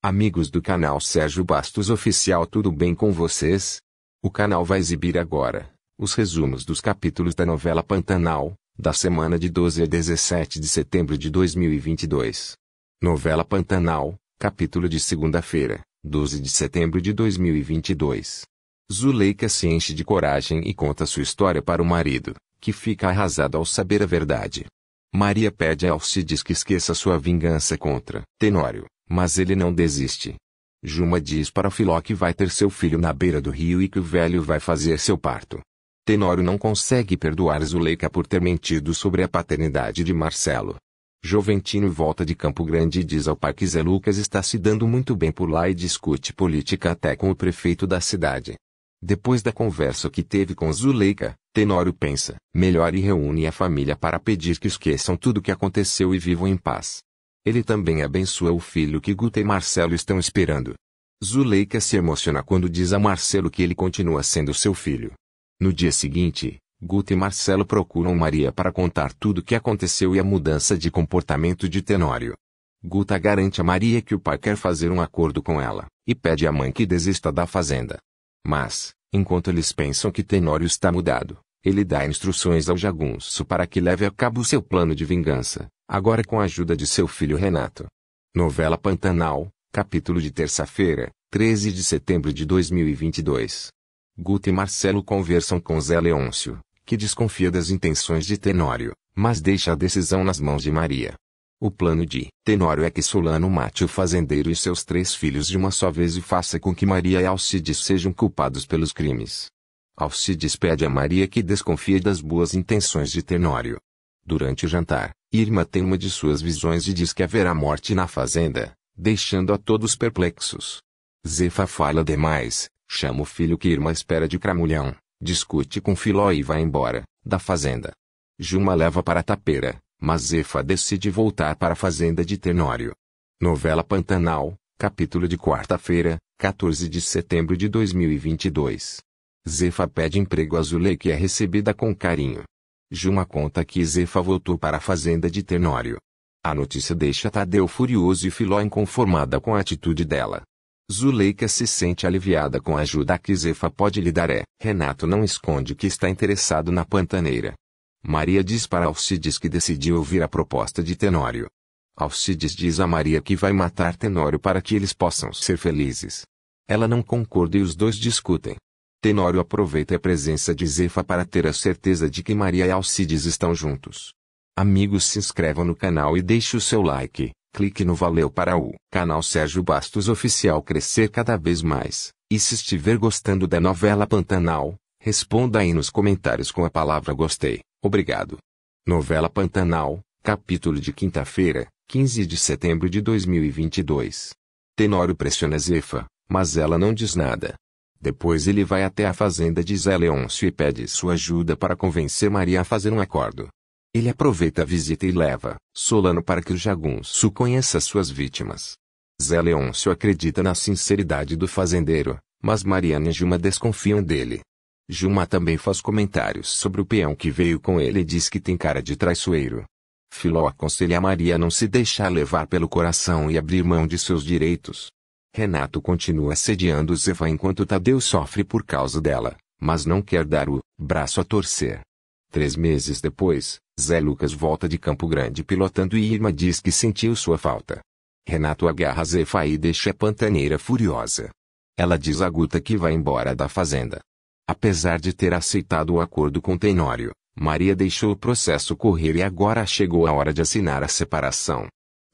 Amigos do canal Sérgio Bastos Oficial, tudo bem com vocês? O canal vai exibir agora os resumos dos capítulos da novela Pantanal, da semana de 12 a 17 de setembro de 2022. Novela Pantanal, capítulo de segunda-feira, 12 de setembro de 2022. Zuleika se enche de coragem e conta sua história para o marido, que fica arrasado ao saber a verdade. Maria pede a Alcides que esqueça sua vingança contra Tenório mas ele não desiste. Juma diz para Filó que vai ter seu filho na beira do rio e que o velho vai fazer seu parto. Tenório não consegue perdoar Zuleika por ter mentido sobre a paternidade de Marcelo. Joventino volta de Campo Grande e diz ao pai que Zé Lucas está se dando muito bem por lá e discute política até com o prefeito da cidade. Depois da conversa que teve com Zuleika, Tenório pensa, melhor e reúne a família para pedir que esqueçam tudo o que aconteceu e vivam em paz. Ele também abençoa o filho que Guta e Marcelo estão esperando. Zuleika se emociona quando diz a Marcelo que ele continua sendo seu filho. No dia seguinte, Guta e Marcelo procuram Maria para contar tudo o que aconteceu e a mudança de comportamento de Tenório. Guta garante a Maria que o pai quer fazer um acordo com ela, e pede à mãe que desista da fazenda. Mas, enquanto eles pensam que Tenório está mudado, ele dá instruções ao jagunço para que leve a cabo seu plano de vingança, agora com a ajuda de seu filho Renato. Novela Pantanal, capítulo de terça-feira, 13 de setembro de 2022. Guto e Marcelo conversam com Zé Leôncio, que desconfia das intenções de Tenório, mas deixa a decisão nas mãos de Maria. O plano de Tenório é que Solano mate o fazendeiro e seus três filhos de uma só vez e faça com que Maria e Alcides sejam culpados pelos crimes. Alcides pede a Maria que desconfie das boas intenções de Tenório. Durante o jantar, Irma tem uma de suas visões e diz que haverá morte na fazenda, deixando a todos perplexos. Zefa fala demais, chama o filho que Irma espera de Cramulhão, discute com Filó e vai embora, da fazenda. Juma leva para a tapeira, mas Zefa decide voltar para a fazenda de Tenório. Novela Pantanal, capítulo de quarta-feira, 14 de setembro de 2022. Zefa pede emprego a Zulei que é recebida com carinho. Juma conta que Zefa voltou para a fazenda de Tenório. A notícia deixa Tadeu furioso e Filó inconformada com a atitude dela. Zuleika se sente aliviada com a ajuda que Zefa pode lhe dar é. Renato não esconde que está interessado na pantaneira. Maria diz para Alcides que decidiu ouvir a proposta de Tenório. Alcides diz a Maria que vai matar Tenório para que eles possam ser felizes. Ela não concorda e os dois discutem. Tenório aproveita a presença de Zefa para ter a certeza de que Maria e Alcides estão juntos. Amigos se inscrevam no canal e deixe o seu like. Clique no valeu para o canal Sérgio Bastos Oficial crescer cada vez mais. E se estiver gostando da novela Pantanal, responda aí nos comentários com a palavra gostei. Obrigado. Novela Pantanal, capítulo de quinta-feira, 15 de setembro de 2022. Tenório pressiona Zefa, mas ela não diz nada. Depois ele vai até a fazenda de Zé Leôncio e pede sua ajuda para convencer Maria a fazer um acordo. Ele aproveita a visita e leva Solano para que o jagunço conheça suas vítimas. Zé Leôncio acredita na sinceridade do fazendeiro, mas Mariana e Juma desconfiam dele. Juma também faz comentários sobre o peão que veio com ele e diz que tem cara de traiçoeiro. Filó aconselha a Maria a não se deixar levar pelo coração e abrir mão de seus direitos. Renato continua sediando Zefa enquanto Tadeu sofre por causa dela, mas não quer dar o braço a torcer. Três meses depois, Zé Lucas volta de Campo Grande pilotando e Irma diz que sentiu sua falta. Renato agarra Zefa e deixa a pantaneira furiosa. Ela diz a Guta que vai embora da fazenda. Apesar de ter aceitado o acordo com Tenório, Maria deixou o processo correr e agora chegou a hora de assinar a separação.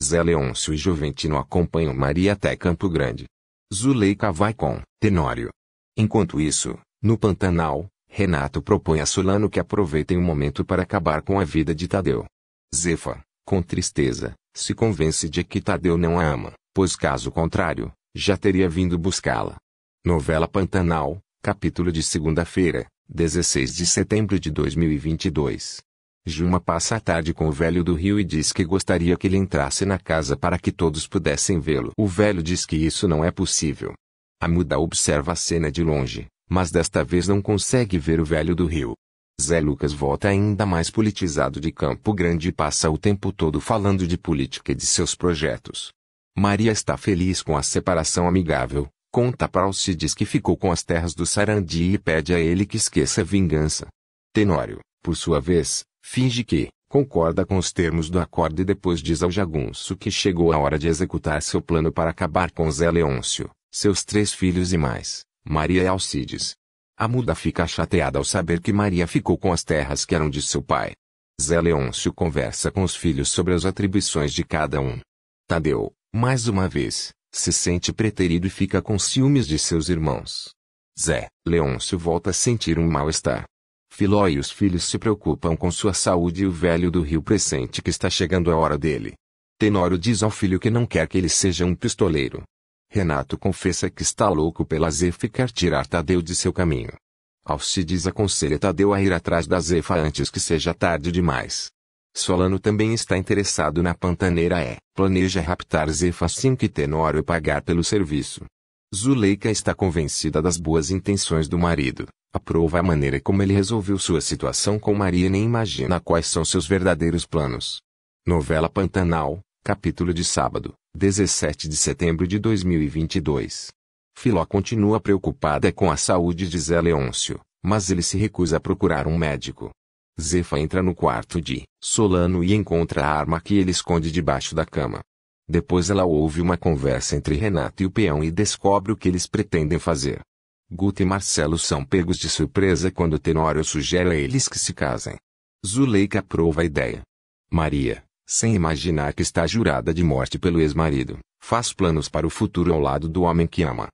Zé Leôncio e Juventino acompanham Maria até Campo Grande. Zuleika vai com Tenório. Enquanto isso, no Pantanal, Renato propõe a Solano que aproveitem o momento para acabar com a vida de Tadeu. Zefa, com tristeza, se convence de que Tadeu não a ama, pois caso contrário, já teria vindo buscá-la. Novela Pantanal, capítulo de segunda-feira, 16 de setembro de 2022. Juma passa a tarde com o velho do rio e diz que gostaria que ele entrasse na casa para que todos pudessem vê-lo. O velho diz que isso não é possível. A muda observa a cena de longe, mas desta vez não consegue ver o velho do rio. Zé Lucas volta ainda mais politizado de Campo Grande e passa o tempo todo falando de política e de seus projetos. Maria está feliz com a separação amigável, conta para se diz que ficou com as terras do Sarandi e pede a ele que esqueça a vingança. Tenório, por sua vez, Finge que concorda com os termos do acordo e depois diz ao jagunço que chegou a hora de executar seu plano para acabar com Zé Leôncio, seus três filhos e mais, Maria e Alcides. A muda fica chateada ao saber que Maria ficou com as terras que eram de seu pai. Zé Leôncio conversa com os filhos sobre as atribuições de cada um. Tadeu, mais uma vez, se sente preterido e fica com ciúmes de seus irmãos. Zé Leôncio volta a sentir um mal-estar. Filó e os filhos se preocupam com sua saúde e o velho do rio pressente que está chegando a hora dele. Tenório diz ao filho que não quer que ele seja um pistoleiro. Renato confessa que está louco pela Zefa e quer tirar Tadeu de seu caminho. Alcides aconselha Tadeu a ir atrás da Zefa antes que seja tarde demais. Solano também está interessado na pantaneira E. Planeja raptar Zefa assim que Tenório pagar pelo serviço. Zuleika está convencida das boas intenções do marido Aprova a maneira como ele resolveu sua situação com Maria e nem imagina quais são seus verdadeiros planos. Novela Pantanal, capítulo de sábado, 17 de setembro de 2022. Filó continua preocupada com a saúde de Zé Leôncio, mas ele se recusa a procurar um médico. Zefa entra no quarto de Solano e encontra a arma que ele esconde debaixo da cama. Depois ela ouve uma conversa entre Renato e o peão e descobre o que eles pretendem fazer. Guta e Marcelo são pegos de surpresa quando Tenório sugere a eles que se casem. Zuleika aprova a ideia. Maria, sem imaginar que está jurada de morte pelo ex-marido, faz planos para o futuro ao lado do homem que ama.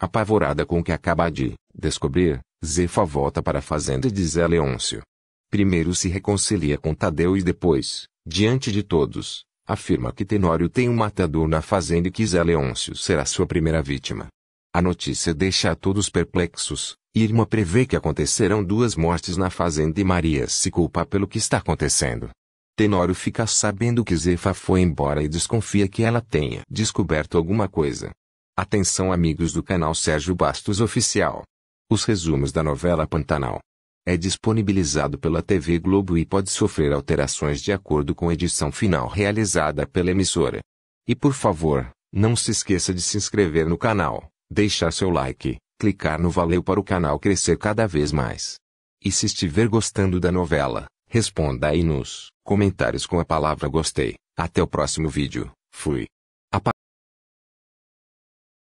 Apavorada com o que acaba de descobrir, Zefa volta para a fazenda de Zé Leôncio. Primeiro se reconcilia com Tadeu e depois, diante de todos, afirma que Tenório tem um matador na fazenda e que Zé Leôncio será sua primeira vítima. A notícia deixa a todos perplexos. Irma prevê que acontecerão duas mortes na fazenda e Maria se culpa pelo que está acontecendo. Tenório fica sabendo que Zefa foi embora e desconfia que ela tenha descoberto alguma coisa. Atenção amigos do canal Sérgio Bastos Oficial. Os resumos da novela Pantanal. É disponibilizado pela TV Globo e pode sofrer alterações de acordo com a edição final realizada pela emissora. E por favor, não se esqueça de se inscrever no canal deixar seu like, clicar no valeu para o canal crescer cada vez mais. E se estiver gostando da novela, responda aí nos comentários com a palavra gostei. Até o próximo vídeo. Fui.